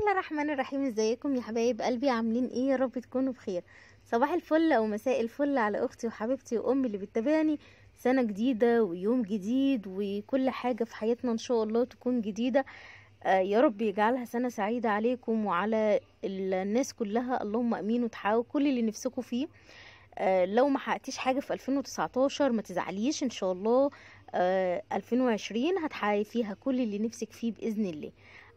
الله الرحمن الرحيم ازيكم يا حبايب قلبي عاملين ايه يا رب تكونوا بخير صباح الفل او مساء الفل على اختي وحبيبتي وامي اللي بتتابعني سنه جديده ويوم جديد وكل حاجه في حياتنا ان شاء الله تكون جديده آه، يا رب يجعلها سنه سعيده عليكم وعلى الناس كلها اللهم امين وتحققوا كل اللي نفسكم فيه آه، لو ما حققتيش حاجه في 2019 ما تزعليش ان شاء الله 2020 آه، هتحققي فيها كل اللي نفسك فيه باذن الله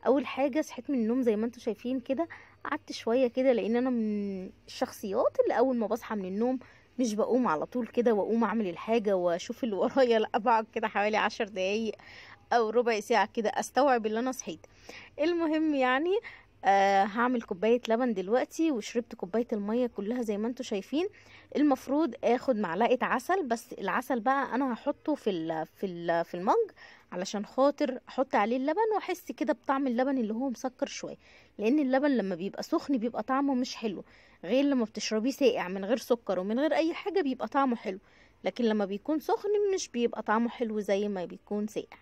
اول حاجه صحيت من النوم زي ما انتم شايفين كده قعدت شويه كده لان انا من الشخصيات اللي اول ما بصحى من النوم مش بقوم على طول كده واقوم اعمل الحاجه واشوف اللي ورايا لا بقعد كده حوالي عشر دقايق او ربع ساعه كده استوعب اللي انا صحيت المهم يعني آه هعمل كوبايه لبن دلوقتي وشربت كوبايه الميه كلها زي ما انتم شايفين المفروض اخد معلقه عسل بس العسل بقى انا هحطه في الـ في الـ في المج علشان خاطر احط عليه اللبن واحس كده بطعم اللبن اللي هو مسكر شويه لان اللبن لما بيبقى سخن بيبقى طعمه مش حلو غير لما بتشربيه ساقع من غير سكر ومن غير اي حاجه بيبقى طعمه حلو لكن لما بيكون سخن مش بيبقى طعمه حلو زي ما بيكون ساقع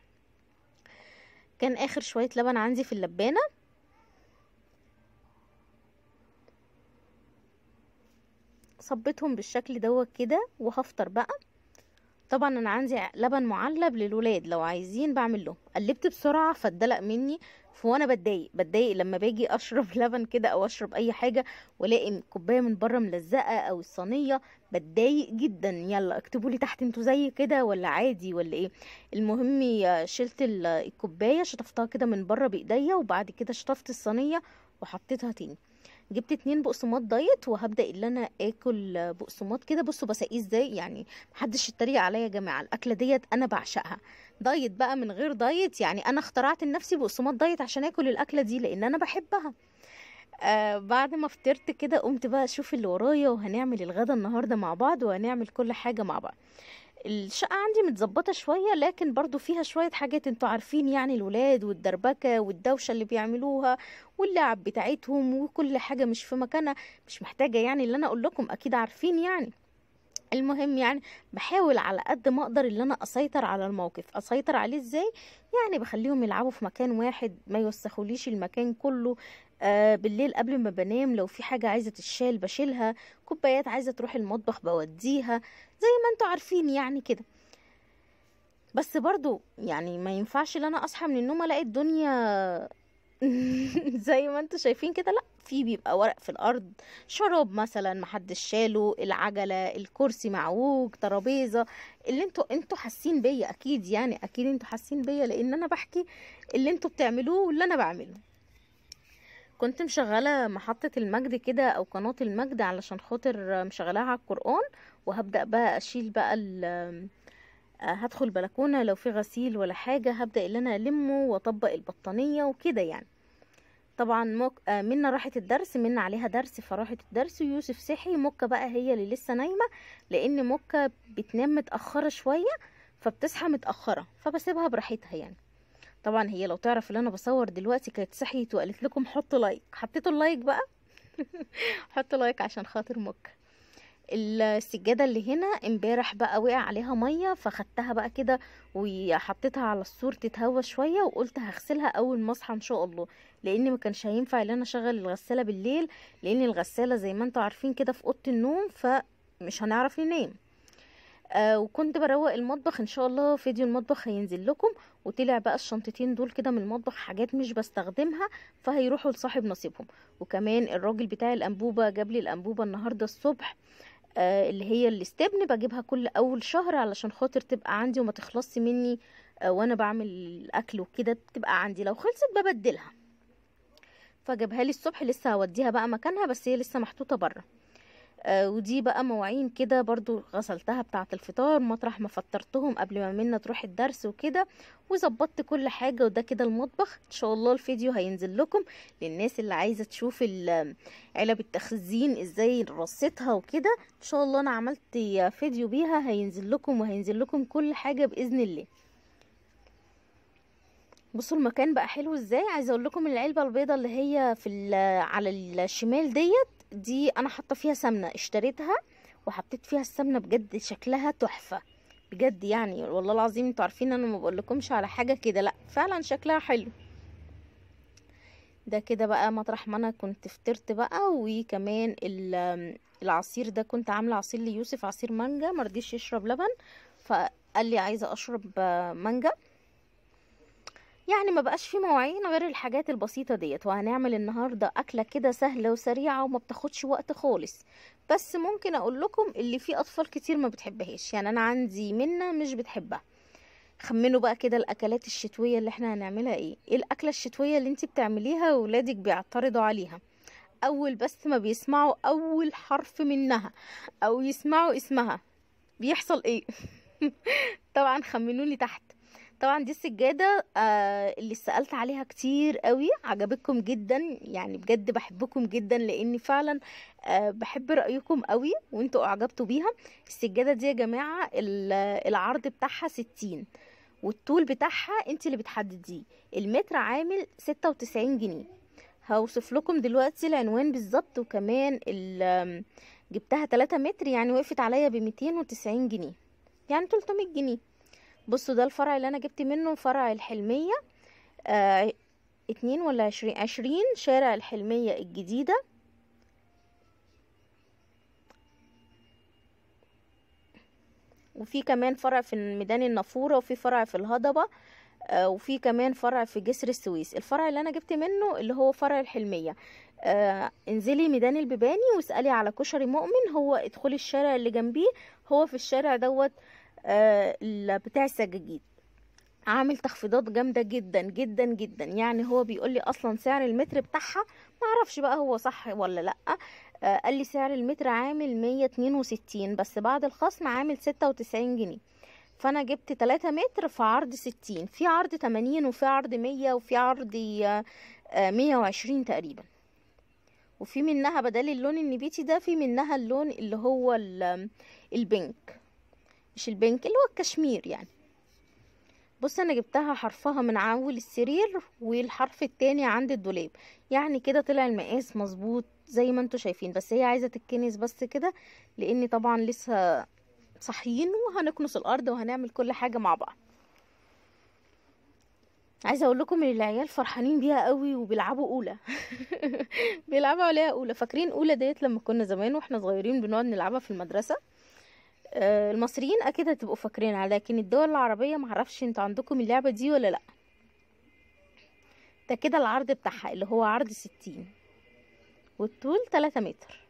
كان اخر شويه لبن عندي في اللبانه صبتهم بالشكل دوت كده وهفطر بقى طبعا انا عندي لبن معلب للولاد لو عايزين بعمل لهم قلبت بسرعه فاتدلق مني وانا بتضايق بتضايق لما باجي اشرب لبن كده او اشرب اي حاجه والاقي الكوبايه من بره ملزقه او الصينيه بتضايق جدا يلا اكتبوا لي تحت انتوا زي كده ولا عادي ولا ايه المهم شلت الكوبايه شطفتها كده من بره بايديا وبعد كده شطفت الصينيه وحطيتها تاني جبت اتنين بقسماط دايت وهبدا ان انا اكل بقسماط كده بصوا بسقيه ازاي يعني محدش يتريق عليا يا جماعه الاكله ديت انا بعشقها دايت بقى من غير دايت يعني انا اخترعت لنفسي بقسماط دايت عشان اكل الاكله دي لان انا بحبها آه بعد ما فطرت كده قمت بقى اشوف اللي ورايا وهنعمل الغدا النهارده مع بعض وهنعمل كل حاجه مع بعض الشقة عندي متظبطة شوية لكن برضو فيها شوية حاجات انتوا عارفين يعني الولاد والدربكة والدوشة اللي بيعملوها واللعب بتاعتهم وكل حاجة مش في مكانها مش محتاجة يعني اللي انا اقول لكم اكيد عارفين يعني المهم يعني بحاول على قد ما اقدر ان انا اسيطر على الموقف اسيطر عليه ازاي يعني بخليهم يلعبوا في مكان واحد ما يوسخوليش المكان كله آه بالليل قبل ما بنام لو في حاجه عايزه تتشال بشيلها كوبايات عايزه تروح المطبخ بوديها زي ما انتوا عارفين يعني كده بس برضو يعني ما ينفعش ان انا اصحى من النوم الاقي الدنيا زي ما انتوا شايفين كده لا في بيبقى ورق في الارض شراب مثلا محدش شاله العجله الكرسي معوج ترابيزه اللي انتوا انتوا حاسين بيا اكيد يعني اكيد انتوا حاسين بيا لان انا بحكي اللي انتوا بتعملوه واللي انا بعمله كنت مشغله محطه المجد كده او قناه المجد علشان خاطر مشغلاها على القران وهبدأ بقى أشيل بقى آه، هدخل البلكونة لو في غسيل ولا حاجة هبدأ ان أنا ألمه وأطبق البطانية وكده يعني طبعا مك... آه منا راحت الدرس منا عليها درس فراحت الدرس ويوسف صحي مكة بقى هي اللي لسه نايمة لأن مكة بتنام متأخرة شوية فبتصحى متأخرة فبسيبها براحتها يعني طبعا هي لو تعرف اللي انا بصور دلوقتي كانت صحيت وقالت لكم حطوا لايك حطيتوا اللايك بقى حطوا لايك عشان خاطر مكه السجاده اللي هنا امبارح بقى وقع عليها ميه فخدتها بقى كده وحطيتها على السور تتهوى شويه وقلت هغسلها اول ما اصحى ان شاء الله لان ما كانش هينفع ان انا اشغل الغساله بالليل لان الغساله زي ما انتوا عارفين كده في اوضه النوم فمش هنعرف ننام آه وكنت بروق المطبخ ان شاء الله فيديو المطبخ هينزل لكم وطلع بقى الشنطتين دول كده من المطبخ حاجات مش بستخدمها فهيروحوا لصاحب نصيبهم وكمان الراجل بتاع الانبوبه جاب لي الانبوبه النهارده الصبح آه، اللي هي الاستبن بجيبها كل اول شهر علشان خاطر تبقى عندي وما تخلصي مني آه، وانا بعمل الاكل وكده بتبقى عندي لو خلصت ببدلها فجابها لي الصبح لسه هوديها بقى مكانها بس هي لسه محطوطه بره آه، ودي بقى مواعين كده برضو غسلتها بتاعة الفطار مطرح ما فطرتهم قبل ما منا تروح الدرس وكده وظبطت كل حاجة وده كده المطبخ ان شاء الله الفيديو هينزل لكم للناس اللي عايزة تشوف علب التخزين ازاي رصيتها وكده ان شاء الله انا عملت فيديو بيها هينزل لكم وهينزل لكم كل حاجة باذن الله بصوا المكان بقى حلو ازاي عايزه اقول لكم العلبه البيضه اللي هي في على الشمال ديت دي انا حاطه فيها سمنه اشتريتها وحطيت فيها السمنه بجد شكلها تحفه بجد يعني والله العظيم انتوا عارفين انا ما بقولكمش على حاجه كده لا فعلا شكلها حلو ده كده بقى مطرح ما انا كنت فطرت بقى وكمان العصير ده كنت عامله عصير ليوسف عصير مانجا مرضيش يشرب لبن فقال لي عايزه اشرب مانجا يعني ما بقاش في مواعين غير الحاجات البسيطة ديت وهنعمل النهاردة أكلة كده سهلة وسريعة وما بتاخدش وقت خالص بس ممكن أقول لكم اللي فيه أطفال كتير ما بتحبهاش يعني أنا عندي منا مش بتحبها خمنوا بقى كده الأكلات الشتوية اللي احنا هنعملها ايه ايه الأكلة الشتوية اللي انت بتعمليها وولادك بيعترضوا عليها أول بس ما بيسمعوا أول حرف منها أو يسمعوا اسمها بيحصل ايه طبعا خمنوا لي تحت طبعا دي السجاده آه اللي سالت عليها كتير قوي عجبتكم جدا يعني بجد بحبكم جدا لاني فعلا آه بحب رايكم قوي وانتوا اعجبتوا بيها السجاده دي يا جماعه العرض بتاعها ستين والطول بتاعها انت اللي بتحدديه المتر عامل ستة وتسعين جنيه هوصف لكم دلوقتي العنوان بالظبط وكمان جبتها 3 متر يعني وقفت عليا ب 290 جنيه يعني 300 جنيه بصوا ده الفرع اللي انا جبت منه فرع الحلمية آه، اتنين ولا عشرين عشرين شارع الحلمية الجديدة وفي كمان فرع في ميدان النافورة وفي فرع في الهضبة آه، وفي كمان فرع في جسر السويس الفرع اللي انا جبت منه اللي هو فرع الحلمية آه انزلي ميدان البيباني واسألي على كشري مؤمن هو ادخلي الشارع اللي جنبيه هو في الشارع دوت آه آه، بتاع السجاجيد عامل تخفيضات جامدة جدا جدا جدا يعني هو بيقول لي اصلا سعر المتر بتاعها معرفش بقى هو صح ولا لأ آه قال لي سعر المتر عامل مية اتنين وستين بس بعد الخصم عامل ستة وتسعين جنيه فانا جبت تلاتة متر في عرض ستين في عرض تمانين وفي عرض مية وفي عرض آه، مية وعشرين تقريبا وفي منها بدل اللون النبيتي ده في منها اللون اللي هو البينك مش البنك اللي هو الكشمير يعني بص انا جبتها حرفها من اول السرير والحرف التاني عند الدولاب يعني كده طلع المقاس مظبوط زي ما انتوا شايفين بس هي عايزه تتكنس بس كده لان طبعا لسه صاحيين وهنكنس الارض وهنعمل كل حاجه مع بعض عايزه اقول لكم ان العيال فرحانين بيها قوي وبيلعبوا اولى بيلعبوا عليها اولى فاكرين اولى ديت لما كنا زمان واحنا صغيرين بنقعد نلعبها في المدرسه آه، المصريين اكيد هتبقوا فاكرينها لكن الدول العربيه معرفش انتوا عندكم اللعبه دي ولا لا ده كده العرض بتاعها اللي هو عرض ستين والطول تلاتة متر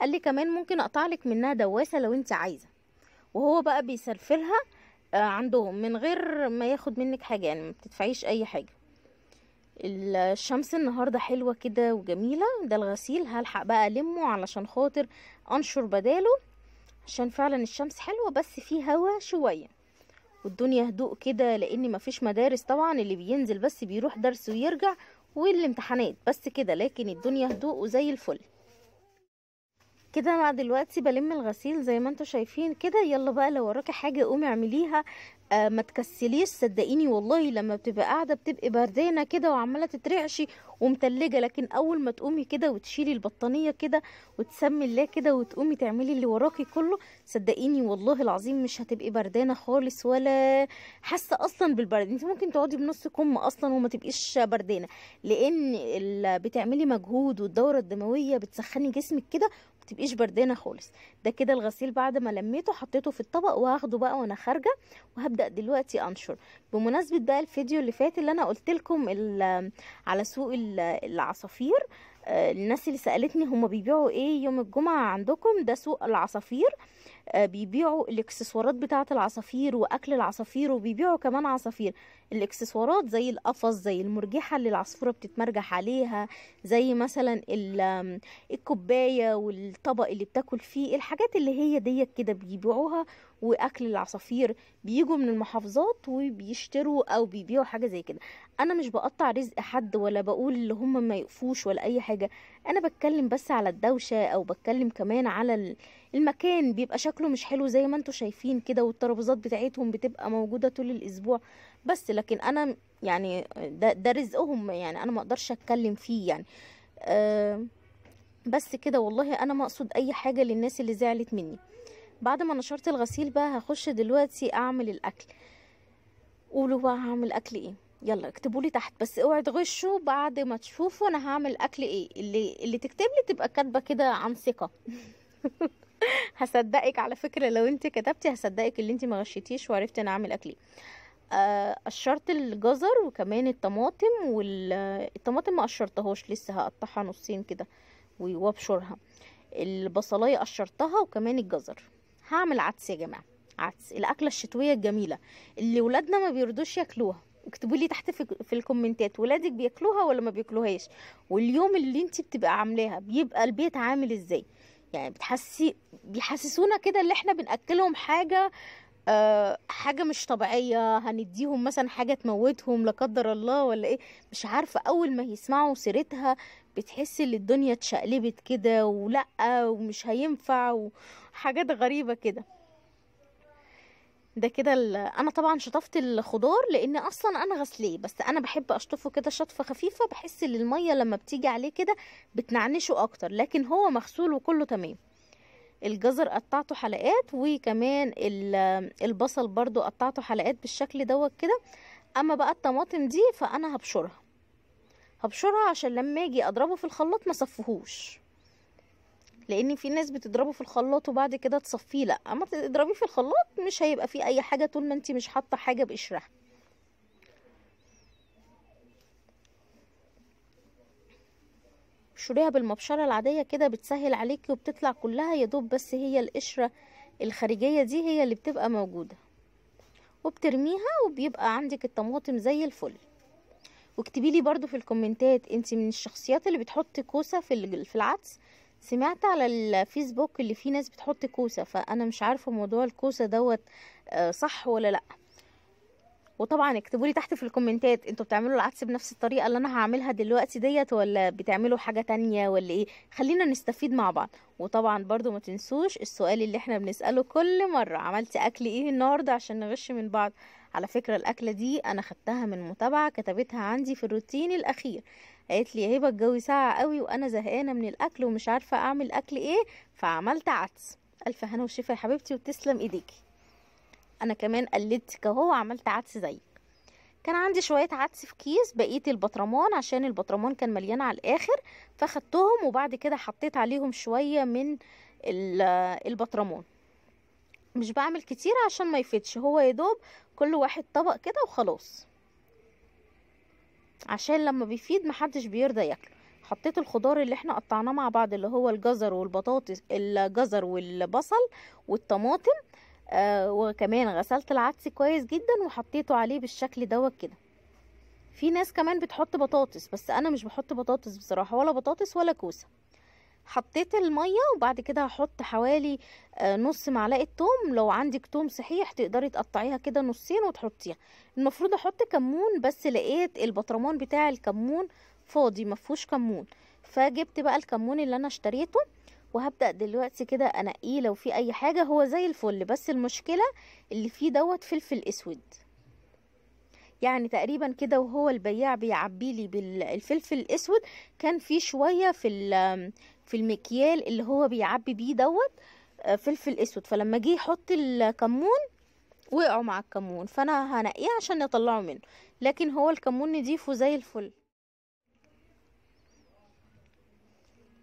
قال لي كمان ممكن اقطعلك منها دواسه لو انت عايزه وهو بقى بيسلفلها آه، عندهم من غير ما ياخد منك حاجه يعني ما بتدفعيش اي حاجه الشمس النهارده حلوه كده وجميله ده الغسيل هلحق بقى المه علشان خاطر انشر بداله عشان فعلا الشمس حلوة بس في هوا شوية والدنيا هدوء كده لان مفيش مدارس طبعا اللي بينزل بس بيروح درس ويرجع والامتحانات بس كده لكن الدنيا هدوء وزي الفل كده انا دلوقتي بلم الغسيل زي ما انتوا شايفين كده يلا بقى لو وراكي حاجه قومي اعمليها آه، ما تكسليش صدقيني والله لما بتبقى قاعده بتبقي بردانه كده وعماله تترعشي ومتلجه لكن اول ما تقومي كده وتشيلي البطانيه كده وتسمي الله كده وتقومي تعملي اللي وراكي كله صدقيني والله العظيم مش هتبقي بردانه خالص ولا حاسه اصلا بالبرد انت ممكن تقعدي بنص كم اصلا وما تبقيش بردانه لان بتعملي مجهود والدوره الدمويه بتسخني جسمك كده متبقيش بردانه خالص ده كده الغسيل بعد ما لميته حطيته في الطبق واخده بقى وانا خارجه وهبدا دلوقتي انشر بمناسبه بقى الفيديو اللي فات اللي انا قلت لكم على سوق العصافير آه، الناس اللي سالتني هما بيبيعوا ايه يوم الجمعه عندكم ده سوق العصافير آه، بيبيعوا الاكسسوارات بتاعه العصافير واكل العصافير وبيبيعوا كمان عصافير الاكسسوارات زي القفص زي المرجحه اللي العصفوره بتتمرجح عليها زي مثلا الكوبايه والطبق اللي بتاكل فيه الحاجات اللي هي ديت كده بيبيعوها واكل العصافير بيجوا من المحافظات وبيشتروا او بيبيعوا حاجه زي كده انا مش بقطع رزق حد ولا بقول اللي هم ما يقفوش ولا اي حاجه انا بتكلم بس على الدوشه او بتكلم كمان على المكان بيبقى شكله مش حلو زي ما انتوا شايفين كده والترابيزات بتاعتهم بتبقى موجوده طول الاسبوع بس لكن انا يعني ده, ده رزقهم يعني انا ما اقدرش اتكلم فيه يعني آه، بس كده والله انا ما اقصد اي حاجه للناس اللي زعلت مني بعد ما نشرت الغسيل بقى هخش دلوقتي اعمل الاكل قولوا بقى هعمل اكل ايه يلا اكتبوا لي تحت بس اوعوا تغشوا بعد ما تشوفوا انا هعمل اكل ايه اللي اللي تكتب لي تبقى كاتبه كده عن ثقه هصدقك على فكره لو انت كتبتي هصدقك اللي انت ما غشيتيش وعرفتي انا اعمل اكل ايه قشرت الجزر وكمان الطماطم والطماطم ما قشرتهاش لسه هقطعها نصين كده وابشرها البصلايه قشرتها وكمان الجزر هعمل عدس يا جماعه عدس الاكله الشتويه الجميله اللي ولادنا ما بيرضوش ياكلوها اكتبوا لي تحت في, في الكومنتات ولادك بياكلوها ولا ما بياكلوهاش واليوم اللي انت بتبقى عاملاها بيبقى البيت عامل ازاي يعني بتحسي بيحسسونا كده اللي احنا بناكلهم حاجه أه حاجة مش طبيعية هنديهم مثلا حاجة تموتهم لا قدر الله ولا ايه مش عارفة اول ما يسمعوا سيرتها بتحس ان الدنيا اتشقلبت كده ولا ومش هينفع وحاجات غريبة كده ده كده انا طبعا شطفت الخضار لان اصلا انا غسليه بس انا بحب اشطفه كده شطفه خفيفه بحس ان الميه لما بتيجي عليه كده بتنعنشه اكتر لكن هو مغسول وكله تمام الجزر قطعته حلقات وكمان البصل برضو قطعته حلقات بالشكل دوت كده اما بقى الطماطم دي فانا هبشرها هبشرها عشان لما اجي اضربه في الخلاط ما صفهوش لان في ناس بتضربه في الخلاط وبعد كده تصفيه لا اما تضربيه في الخلاط مش هيبقى فيه اي حاجه طول ما انت مش حاطه حاجه بقشرها شريها بالمبشره العاديه كده بتسهل عليكي وبتطلع كلها يا دوب بس هي القشره الخارجيه دي هي اللي بتبقى موجوده وبترميها وبيبقى عندك الطماطم زي الفل واكتبي لي برده في الكومنتات انت من الشخصيات اللي بتحط كوسه في في العدس سمعت على الفيسبوك اللي فيه ناس بتحط كوسة فأنا مش عارفة موضوع الكوسة دوت آه، صح ولا لأ وطبعا اكتبوا لي تحت في الكومنتات انتوا بتعملوا العدس بنفس الطريقه اللي انا هعملها دلوقتي ديت ولا بتعملوا حاجه تانية ولا ايه خلينا نستفيد مع بعض وطبعا برضو ما تنسوش السؤال اللي احنا بنساله كل مره عملتي اكل ايه النهارده عشان نغش من بعض على فكره الاكله دي انا خدتها من متابعه كتبتها عندي في الروتين الاخير قالت لي يا هبه الجو ساقع قوي وانا زهقانه من الاكل ومش عارفه اعمل اكل ايه فعملت عدس الف هنا وشفا يا حبيبتي وتسلم ايديكي انا كمان قلدت كهو وعملت عدس زيك كان عندي شويه عدس في كيس بقيه البطرمان عشان البطرمان كان مليان على الاخر فاخدتهم وبعد كده حطيت عليهم شويه من البطرمان مش بعمل كتير عشان ما يفيدش هو يدوب كل واحد طبق كده وخلاص عشان لما بيفيد محدش بيرضى ياكله حطيت الخضار اللي احنا قطعناه مع بعض اللي هو الجزر والبطاطس الجزر والبصل والطماطم آه، وكمان غسلت العدس كويس جدا وحطيته عليه بالشكل دوت كده في ناس كمان بتحط بطاطس بس انا مش بحط بطاطس بصراحه ولا بطاطس ولا كوسه حطيت الميه وبعد كده هحط حوالي آه، نص معلقه توم لو عندك توم صحيح تقدري تقطعيها كده نصين وتحطيها المفروض احط كمون بس لقيت البطرمان بتاع الكمون فاضي مفهوش كمون فجبت بقى الكمون اللي انا اشتريته وهبدأ دلوقتي كده أنقيه لو في أي حاجة هو زي الفل بس المشكلة اللي فيه دوت فلفل أسود يعني تقريبا كده وهو البياع بيعبي لي بالفلفل الأسود كان في شوية في في المكيال اللي هو بيعبي بيه دوت آه، فلفل أسود فلما جه يحط الكمون وقعوا مع الكمون فأنا هنقيه عشان نطلعه منه لكن هو الكمون نضيفه زي الفل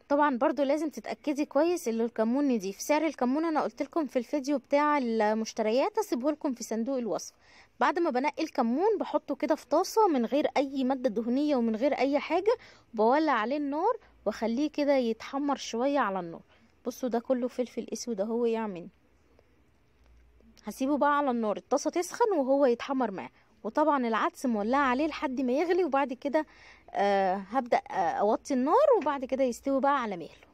طبعا برضو لازم تتاكدي كويس ان الكمون نضيف سعر الكمون انا قلت لكم في الفيديو بتاع المشتريات اسيبه لكم في صندوق الوصف بعد ما بنقي الكمون بحطه كده في طاسه من غير اي ماده دهنيه ومن غير اي حاجه بولع عليه النار واخليه كده يتحمر شويه على النار بصوا ده كله فلفل اسود اهو يعمل هسيبه بقى على النار الطاسه تسخن وهو يتحمر معاه وطبعا العدس مولعه عليه لحد ما يغلي وبعد كده آه هبدا آه اوطي النار وبعد كده يستوي بقى على مهله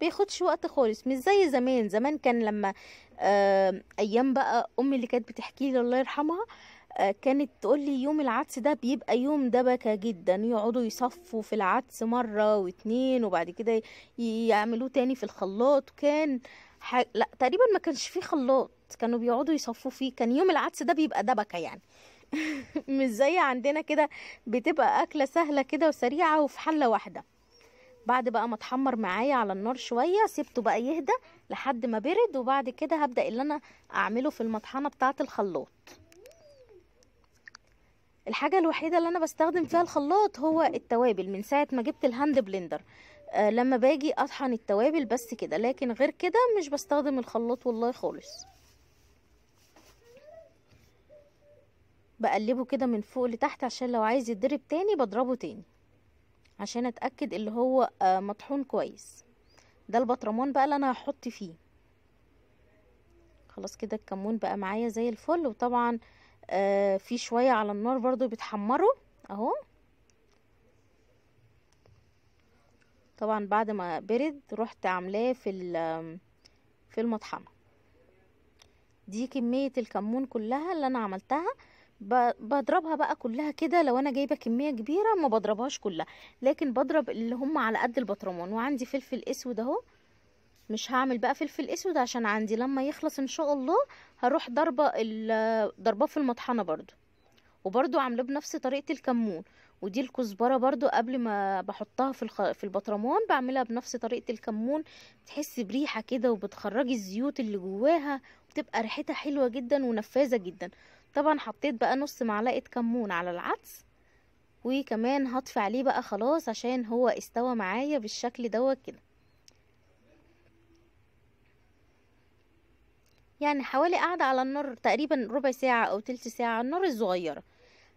بياخدش وقت خالص مش زي زمان زمان كان لما آه ايام بقى امي اللي كانت بتحكي لي الله يرحمها آه، كانت تقول لي يوم العدس ده بيبقى يوم دبكة جدا يقعدوا يصفوا في العدس مرة واتنين وبعد كده يعملوه تاني في الخلاط وكان ح... لا تقريبا ما كانش فيه خلاط كانوا بيقعدوا يصفوا فيه كان يوم العدس ده بيبقى دبكة يعني مش زي عندنا كده بتبقى اكله سهله كده وسريعه وفي حله واحده بعد بقى ما اتحمر معايا على النار شويه سيبته بقى يهدى لحد ما برد وبعد كده هبدا اللي انا اعمله في المطحنه بتاعه الخلاط الحاجه الوحيده اللي انا بستخدم فيها الخلاط هو التوابل من ساعه ما جبت الهاند بلندر آه لما باجي اطحن التوابل بس كده لكن غير كده مش بستخدم الخلاط والله خالص بقلبه كده من فوق لتحت عشان لو عايز يتضرب تاني بضربه تاني عشان اتأكد اللي هو آه، مطحون كويس ده البطرمان بقى اللي انا هحط فيه خلاص كده الكمون بقى معايا زي الفل وطبعا آه، في شوية على النار برضو بيتحمروا اهو طبعا بعد ما برد رحت عاملاه في في المطحنة دي كمية الكمون كلها اللي انا عملتها بضربها بقى كلها كده لو انا جايبه كميه كبيره ما بضربهاش كلها لكن بضرب اللي هم على قد البطرمان وعندي فلفل اسود اهو مش هعمل بقى فلفل اسود عشان عندي لما يخلص ان شاء الله هروح ضربه ضرباه في المطحنه برضو وبرضو عامله بنفس طريقه الكمون ودي الكزبره برضو قبل ما بحطها في الخ... في البطرمان بعملها بنفس طريقه الكمون بتحسي بريحه كده وبتخرجي الزيوت اللي جواها بتبقى ريحتها حلوه جدا ونفاذه جدا طبعا حطيت بقى نص معلقه كمون على العدس وكمان هطفي عليه بقى خلاص عشان هو استوى معايا بالشكل دوت كده يعني حوالي قاعده على النار تقريبا ربع ساعه او تلت ساعه على النار الصغيره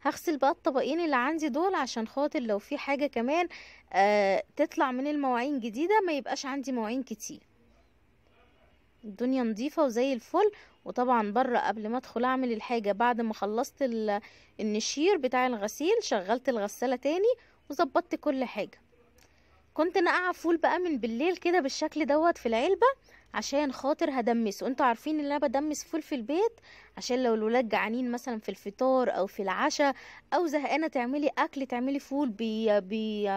هغسل بقى الطبقين اللي عندي دول عشان خاطر لو في حاجه كمان آه تطلع من المواعين جديده ما يبقاش عندي مواعين كتير الدنيا نظيفه وزي الفل وطبعا بره قبل ما ادخل اعمل الحاجه بعد ما خلصت النشير بتاع الغسيل شغلت الغساله تاني وظبطت كل حاجه كنت نقع فول بقى من بالليل كده بالشكل دوت في العلبه عشان خاطر هدمسه انتوا عارفين ان انا بدمس فول في البيت عشان لو الولاد جعانين مثلا في الفطار او في العشاء او زهقانه تعملي اكل تعملي فول بي بي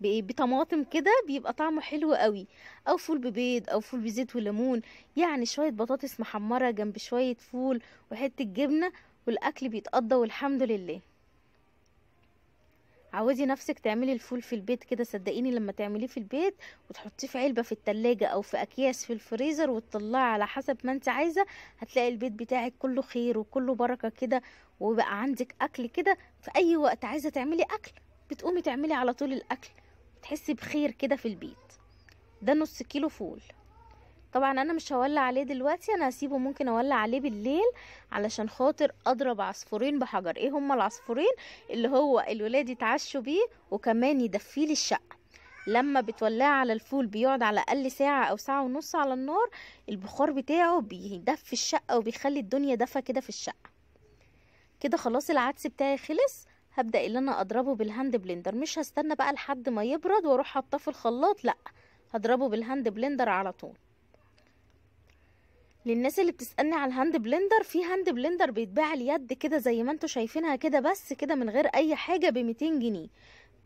بطماطم كده بيبقى طعمه حلو قوي او فول ببيض او فول بزيت وليمون يعني شويه بطاطس محمره جنب شويه فول وحته جبنه والاكل بيتقضى والحمد لله عاوزي نفسك تعملي الفول في البيت كده صدقيني لما تعمليه في البيت وتحطيه في علبه في التلاجة او في اكياس في الفريزر وتطلعي على حسب ما انت عايزه هتلاقي البيت بتاعك كله خير وكله بركه كده وبقى عندك اكل كده في اي وقت عايزه تعملي اكل بتقومي تعملي على طول الاكل تحسي بخير كده في البيت ده نص كيلو فول طبعا انا مش هولع عليه دلوقتي انا هسيبه ممكن اولع عليه بالليل علشان خاطر اضرب عصفورين بحجر ايه هما العصفورين اللي هو الولاد يتعشوا بيه وكمان يدفيلي الشقه لما بتولع على الفول بيقعد على الاقل ساعه او ساعه ونص على النار البخار بتاعه بيدفي الشقه وبيخلي الدنيا دفى كده في الشقه كده خلاص العدس بتاعي خلص هبدا ان انا اضربه بالهاند بلندر مش هستنى بقى لحد ما يبرد واروح حاطاه في الخلاط لا هضربه بالهاند بلندر على طول للناس اللي بتسالني على الهاند بلندر في هاند بلندر بيتباع اليد كده زي ما انتوا شايفينها كده بس كده من غير اي حاجه ب 200 جنيه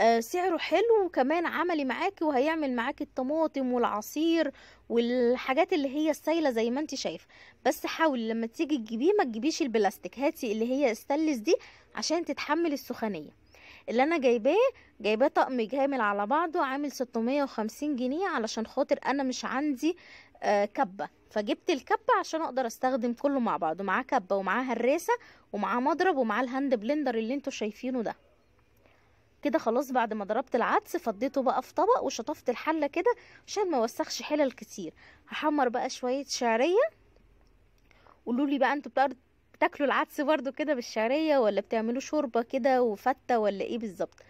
آه، سعره حلو وكمان عملي معاكي وهيعمل معاكي الطماطم والعصير والحاجات اللي هي السايله زي ما انت شايفه بس حاولي لما تيجي تجيبيه ما تجيبيش البلاستيك هاتي اللي هي استلس دي عشان تتحمل السخونيه اللي انا جايباه جايباه طقم جامل على بعضه عامل 650 جنيه علشان خاطر انا مش عندي آه، كبه فجبت الكبه عشان اقدر استخدم كله مع بعضه معاه كبه ومعاه هراسه ومعاه مضرب ومعاه الهاند بلندر اللي انتوا شايفينه ده كده خلاص بعد ما ضربت العدس فضيته بقى في طبق وشطفت الحله كده عشان ما وسخش حلل كتير هحمر بقى شويه شعريه قولوا لي بقى انتوا بتاكلوا العدس برضو كده بالشعريه ولا بتعملوا شوربه كده وفته ولا ايه بالظبط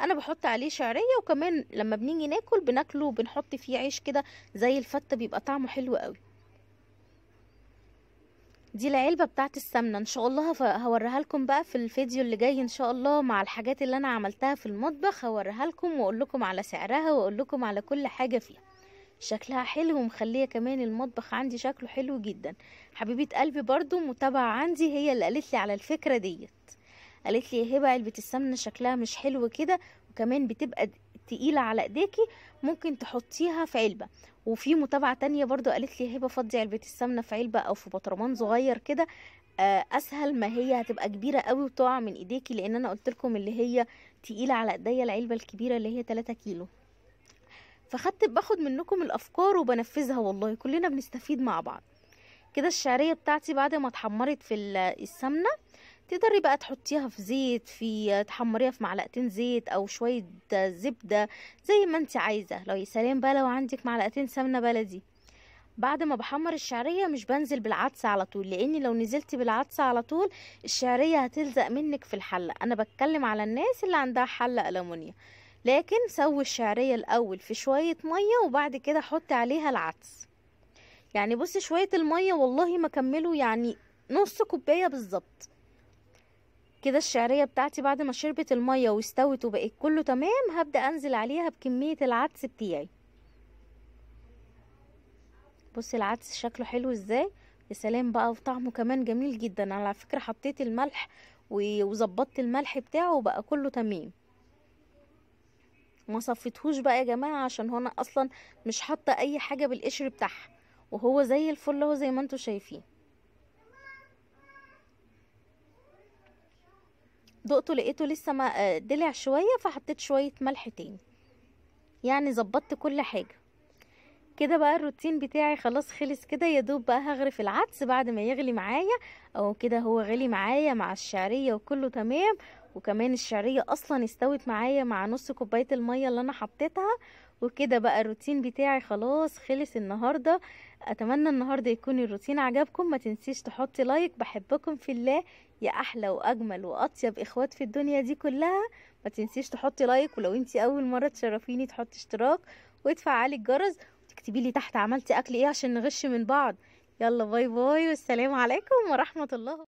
انا بحط عليه شعريه وكمان لما بنيجي ناكل بناكله بنحط فيه عيش كده زي الفته بيبقى طعمه حلو قوي دي العلبة بتاعت السمنة ان شاء الله هوريها لكم بقى في الفيديو اللي جاي ان شاء الله مع الحاجات اللي انا عملتها في المطبخ هوريها لكم واقول لكم على سعرها واقول لكم على كل حاجة فيها شكلها حلو ومخليه كمان المطبخ عندي شكله حلو جدا حبيبة قلبي برضو متابعة عندي هي اللي قالت لي على الفكرة ديت قالت لي يا هبه علبه السمنه شكلها مش حلو كده وكمان بتبقى تقيلة على ايديكي ممكن تحطيها في علبة وفي متابعة تانية برضو قالت لي هبة فضي علبة السمنة في علبة او في بطرمان صغير كده آه، اسهل ما هي هتبقى كبيره قوي وتقع من ايديكي لان انا قلت لكم اللي هي تقيله على ايديا العلبه الكبيره اللي هي 3 كيلو فخدت باخد منكم الافكار وبنفذها والله كلنا بنستفيد مع بعض كده الشعريه بتاعتي بعد ما اتحمرت في السمنه تقدري بقى تحطيها في زيت في تحمريها في معلقتين زيت او شويه زبده زي ما انت عايزه لو يا سلام بقى لو عندك معلقتين سمنه بلدي بعد ما بحمر الشعرية مش بنزل بالعدس على طول لان لو نزلت بالعدس على طول الشعرية هتلزق منك في الحلة انا بتكلم على الناس اللي عندها حلة ألمونيا لكن سوي الشعرية الاول في شوية مية وبعد كده حطي عليها العدس يعني بصي شوية المية والله ما كملوا يعني نص كوباية بالظبط كده الشعريه بتاعتي بعد ما شربت الميه واستوت وبقيت كله تمام هبدا انزل عليها بكميه العدس بتاعي بصي العدس شكله حلو ازاي يا سلام بقى وطعمه كمان جميل جدا على فكره حطيت الملح وظبطت الملح بتاعه وبقى كله تمام ما صفيتهوش بقى يا جماعه عشان هو انا اصلا مش حاطه اي حاجه بالقشر بتاعها وهو زي الفل اهو زي ما انتم شايفين دقته لقيته لسه ما آه، دلع شوية فحطيت شوية ملح تاني يعني ظبطت كل حاجة كده بقى الروتين بتاعي خلاص خلص كده يا دوب بقى هغرف العدس بعد ما يغلي معايا او كده هو غلي معايا مع الشعريه وكله تمام وكمان الشعريه اصلا استوت معايا مع نص كوبايه الميه اللي انا حطيتها وكده بقى الروتين بتاعي خلاص خلص النهارده اتمنى النهارده يكون الروتين عجبكم ما تنسيش تحطي لايك بحبكم في الله يا احلى واجمل واطيب اخوات في الدنيا دي كلها ما تنسيش تحطي لايك ولو انت اول مره تشرفيني تحطي اشتراك وتفعلي الجرس وتكتبي لي تحت عملتي اكل ايه عشان نغش من بعض يلا باي باي والسلام عليكم ورحمه الله